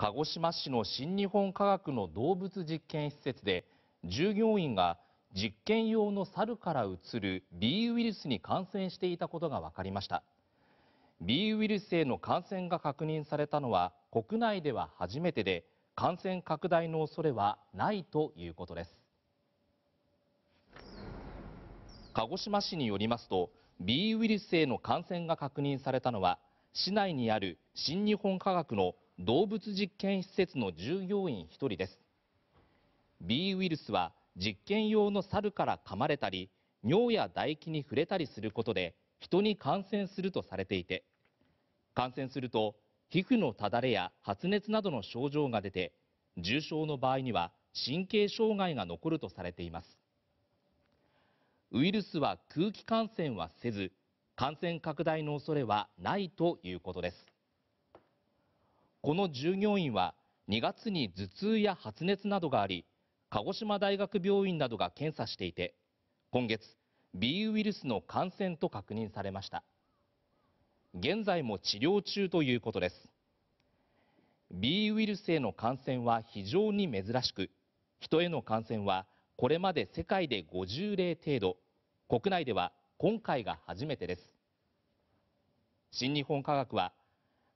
鹿児島市の新日本科学の動物実験施設で従業員が実験用の猿からうつる B ウイルスに感染していたことが分かりました B ウイルスへの感染が確認されたのは国内では初めてで感染拡大の恐れはないということです鹿児島市によりますと B ウイルスへの感染が確認されたのは市内にある新日本科学の動物実験施設の従業員1人です B ウイルスは実験用の猿から噛まれたり尿や唾液に触れたりすることで人に感染するとされていて感染すると皮膚のただれや発熱などの症状が出て重症の場合には神経障害が残るとされていますウイルスは空気感染はせず感染拡大の恐れはないということですこの従業員は2月に頭痛や発熱などがあり鹿児島大学病院などが検査していて今月 B ウイルスの感染と確認されました現在も治療中ということです B ウイルスへの感染は非常に珍しく人への感染はこれまで世界で50例程度国内では今回が初めてです新日本科学は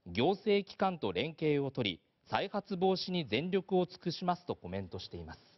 行政機関と連携を取り再発防止に全力を尽くしますとコメントしています。